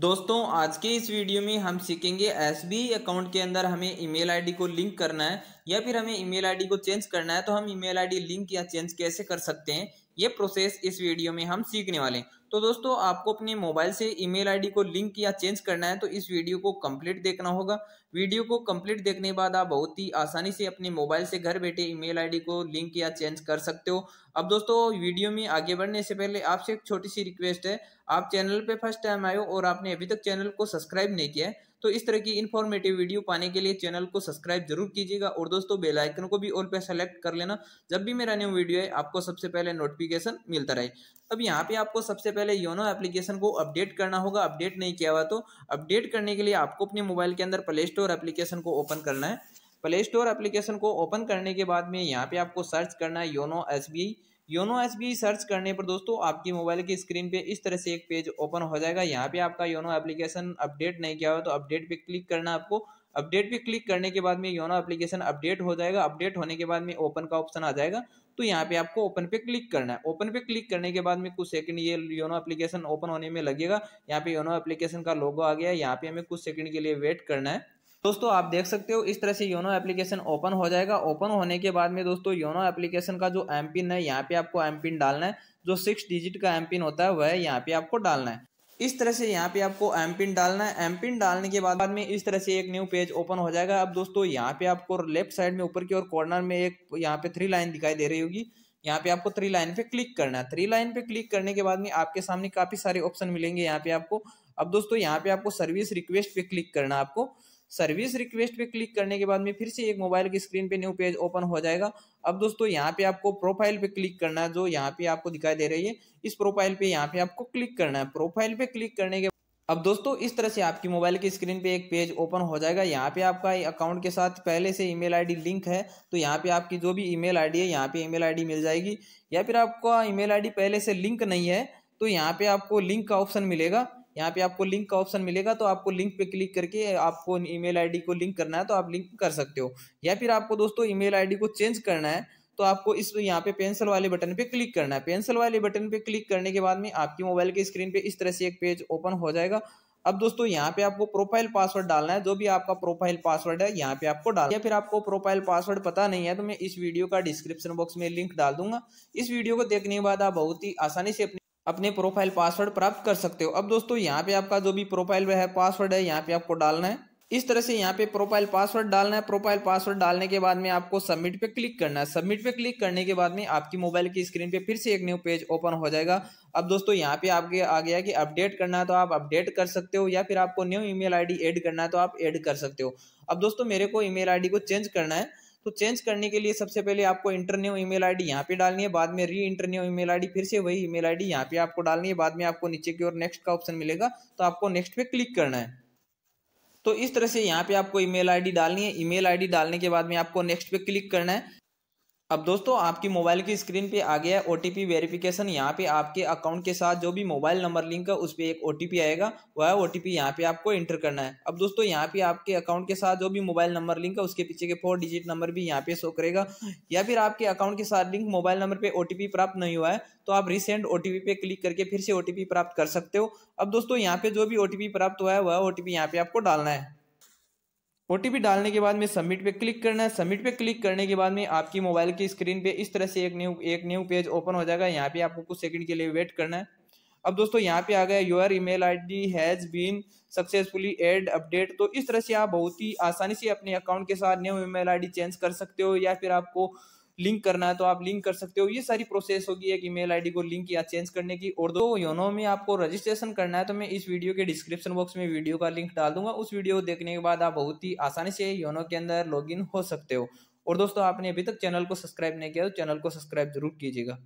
दोस्तों आज के इस वीडियो में हम सीखेंगे एस अकाउंट के अंदर हमें ईमेल आईडी को लिंक करना है या फिर हमें ईमेल आईडी को चेंज करना है तो हम ईमेल आईडी लिंक या चेंज कैसे कर सकते हैं ये प्रोसेस इस वीडियो में हम सीखने वाले हैं तो दोस्तों आपको अपने मोबाइल से ईमेल आईडी को लिंक या चेंज करना है तो इस वीडियो को कंप्लीट देखना होगा वीडियो को कंप्लीट देखने के बाद आप बहुत ही आसानी से अपने मोबाइल से घर बैठे ईमेल आईडी को लिंक या चेंज कर सकते हो अब दोस्तों वीडियो में आगे बढ़ने से पहले आपसे एक छोटी सी रिक्वेस्ट है आप चैनल पर फर्स्ट टाइम आयो और आपने अभी तक चैनल को सब्सक्राइब नहीं किया है तो इस तरह की इन्फॉर्मेटिव वीडियो पाने के लिए चैनल को सब्सक्राइब जरूर कीजिएगा और दोस्तों बेलाइकन को भी ऑल पे सेलेक्ट कर लेना जब भी मेरा न्यू वीडियो है आपको सबसे पहले नोटिफिकेशन मिलता रहे अब यहाँ पे आपको सबसे पहले योनो एप्लीकेशन को अपडेट करना होगा अपडेट नहीं किया हुआ तो अपडेट करने के लिए आपको अपने मोबाइल के अंदर प्ले स्टोर एप्लीकेशन को ओपन करना है प्ले स्टोर एप्लीकेशन को ओपन करने के बाद में यहाँ पे आपको सर्च करना है YONO S B I YONO S search करने पर दोस्तों आपकी मोबाइल की स्क्रीन पे इस तरह से एक पेज ओपन हो जाएगा यहाँ पे आपका योनो एप्लीकेशन अपडेट नहीं किया हुआ तो अपडेट पे क्लिक करना आपको अपडेट पे क्लिक करने के बाद में योनो एप्लीकेशन अपडेट हो जाएगा अपडेट होने के बाद में ओपन का ऑप्शन आ जाएगा तो यहाँ पे आपको ओपन पे क्लिक करना है ओपन पे क्लिक करने के बाद में कुछ सेकंड ये योनो एप्लीकेशन ओपन होने में लगेगा यहाँ पे योनो एप्लीकेशन का लोगो आ गया है यहाँ पे हमें कुछ सेकंड के लिए वेट करना है दोस्तों आप देख सकते हो इस तरह से योनो एप्लीकेशन ओपन हो जाएगा ओपन होने के बाद में दोस्तों योनो एप्लीकेशन का जो एम पिन है यहाँ पे आपको एम पिन डालना है जो सिक्स डिजिट का एम पिन होता है वह यहाँ पे आपको डालना है इस तरह से यहाँ पे आपको एम पिन डालना है एम पिन डालने के बाद में इस तरह से एक न्यू पेज ओपन हो जाएगा अब दोस्तों यहाँ पे आपको लेफ्ट साइड में ऊपर की ओर कॉर्नर में एक यहाँ पे थ्री लाइन दिखाई दे रही होगी यहाँ पे आपको थ्री लाइन पे क्लिक करना है थ्री लाइन पे क्लिक करने के बाद में आपके सामने काफी सारे ऑप्शन मिलेंगे यहाँ पे आपको अब दोस्तों यहाँ पे आपको सर्विस रिक्वेस्ट पे क्लिक करना है आपको सर्विस रिक्वेस्ट पे क्लिक करने के बाद में फिर से एक मोबाइल की स्क्रीन पे न्यू पेज ओपन हो जाएगा अब दोस्तों यहाँ पे आपको प्रोफाइल पे क्लिक करना है जो यहाँ पे आपको दिखाई दे रही है इस प्रोफाइल पे यहाँ पे आपको क्लिक करना है प्रोफाइल पे क्लिक करने के अब दोस्तों इस तरह से आपकी मोबाइल की स्क्रीन पे एक पेज ओपन हो जाएगा यहाँ पे आपका अकाउंट के साथ पहले से ईमेल आईडी लिंक है तो यहाँ पे आपकी जो भी ईमेल आईडी है यहाँ पे ईमेल आईडी मिल जाएगी या फिर आपका ईमेल आईडी पहले से लिंक नहीं है तो यहाँ पे आपको लिंक का ऑप्शन मिलेगा यहाँ पे आपको लिंक का ऑप्शन मिलेगा तो आपको लिंक पे क्लिक करके आपको ईमेल आईडी को लिंक करना है तो आप लिंक कर सकते हो या फिर आपको दोस्तों ईमेल आईडी को चेंज करना है तो आपको इस यहाँ पे पेंसिल वाले बटन पे क्लिक करना है पेंसिल वाले बटन पे क्लिक करने के बाद में आपकी मोबाइल की स्क्रीन पे इस तरह से एक पेज ओपन हो जाएगा अब दोस्तों यहाँ पे आपको प्रोफाइल पासवर्ड डालना है जो भी आपका प्रोफाइल पासवर्ड है यहाँ पे आपको डालना या फिर आपको प्रोफाइल पासवर्ड पता नहीं है तो मैं इस वीडियो का डिस्क्रिप्शन बॉक्स में लिंक डाल दूंगा इस वीडियो को देखने के बाद आप बहुत ही आसानी से अपने अपने प्रोफाइल पासवर्ड प्राप्त कर सकते हो अब दोस्तों यहाँ पे आपका जो भी प्रोफाइल है पासवर्ड है यहाँ पे आपको डालना है इस तरह से यहाँ पे प्रोफाइल पासवर्ड डालना है प्रोफाइल पासवर्ड डालने के बाद में आपको सबमिट पे क्लिक करना है सबमिट पे क्लिक करने के बाद में आपकी मोबाइल की स्क्रीन पे फिर से एक न्यू पेज ओपन हो जाएगा अब दोस्तों यहाँ पे आपके आ गया कि अपडेट करना है तो आप अपडेट कर सकते हो या फिर आपको न्यू ईमेल आईडी ऐड करना है तो आप ऐड कर सकते हो अब दोस्तों मेरे को ईमेल आईडी को चेंज करना है तो चेंज करने के लिए सबसे पहले आपको इंटर न्यू ईमेल आईडी यहाँ पे डालनी है बाद में री इंटर न्यू ईमेल आईडी फिर से वही ईमेल आईडी यहाँ पे आपको डालनी है बाद में आपको नीचे की ओर नेक्स्ट का ऑप्शन मिलेगा तो आपको नेक्स्ट पे क्लिक करना है तो इस तरह से यहाँ पे आपको ईमेल आईडी डालनी है ईमेल आईडी डालने के बाद में आपको नेक्स्ट पे क्लिक करना है अब दोस्तों आपकी मोबाइल की स्क्रीन पे आ गया है ओ टी पी वेरिफिकेशन यहाँ पे आपके अकाउंट के साथ जो भी मोबाइल नंबर लिंक है उस पर एक ओ टी पी आएगा वह ओ टी पी यहाँ पे आपको एंटर करना है अब दोस्तों यहाँ पे आपके अकाउंट के साथ जो भी मोबाइल नंबर लिंक है उसके पीछे के फोर डिजिट नंबर भी यहाँ पे शो करेगा या फिर आपके अकाउंट के साथ लिंक मोबाइल नंबर पर ओ टी पी प्राप्त नहीं हुआ है तो आप रिसेंट ओ टी पी पे क्लिक करके फिर से ओ टी पी प्राप्त कर सकते हो अब दोस्तों यहाँ पे जो भी ओ टी पी प्राप्त हुआ है वह ओ टी पी यहाँ पे आपको डालना है ओ डालने के बाद में सबमिट पे क्लिक करना है सबमिट पे क्लिक करने के बाद में आपकी मोबाइल की स्क्रीन पे इस तरह से एक न्यू एक न्यू पेज ओपन हो जाएगा यहाँ पे आपको कुछ सेकंड के लिए वेट करना है अब दोस्तों यहाँ पे आ गया your email ID has been successfully add update तो इस तरह से आप बहुत ही आसानी से अपने अकाउंट के साथ न्यू ईमेल आईडी चेंज कर सकते हो या फिर आपको लिंक करना है तो आप लिंक कर सकते हो ये सारी प्रोसेस होगी एक ईमेल आईडी को लिंक या चेंज करने की और दो योनो में आपको रजिस्ट्रेशन करना है तो मैं इस वीडियो के डिस्क्रिप्शन बॉक्स में वीडियो का लिंक डाल दूंगा उस वीडियो को देखने के बाद आप बहुत ही आसानी से योनो के अंदर लॉग हो सकते हो और दोस्तों आपने अभी तक चैनल को सब्सक्राइब नहीं किया तो चैनल को सब्सक्राइब जरूर कीजिएगा